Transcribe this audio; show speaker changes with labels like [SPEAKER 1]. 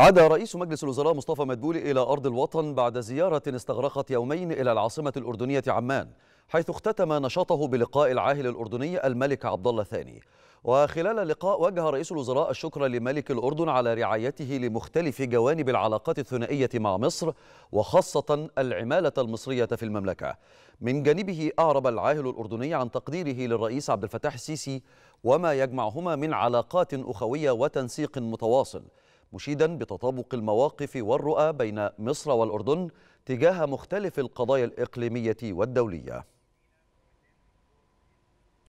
[SPEAKER 1] عاد رئيس مجلس الوزراء مصطفى مدبولي إلى أرض الوطن بعد زيارة استغرقت يومين إلى العاصمة الأردنية عمان حيث اختتم نشاطه بلقاء العاهل الأردني الملك عبد الله الثاني وخلال اللقاء وجه رئيس الوزراء الشكر لملك الأردن على رعايته لمختلف جوانب العلاقات الثنائية مع مصر وخاصة العمالة المصرية في المملكة من جانبه أعرب العاهل الأردني عن تقديره للرئيس عبد الفتاح السيسي وما يجمعهما من علاقات أخوية وتنسيق متواصل مشيدا بتطابق المواقف والرؤى بين مصر والأردن تجاه مختلف القضايا الإقليمية والدولية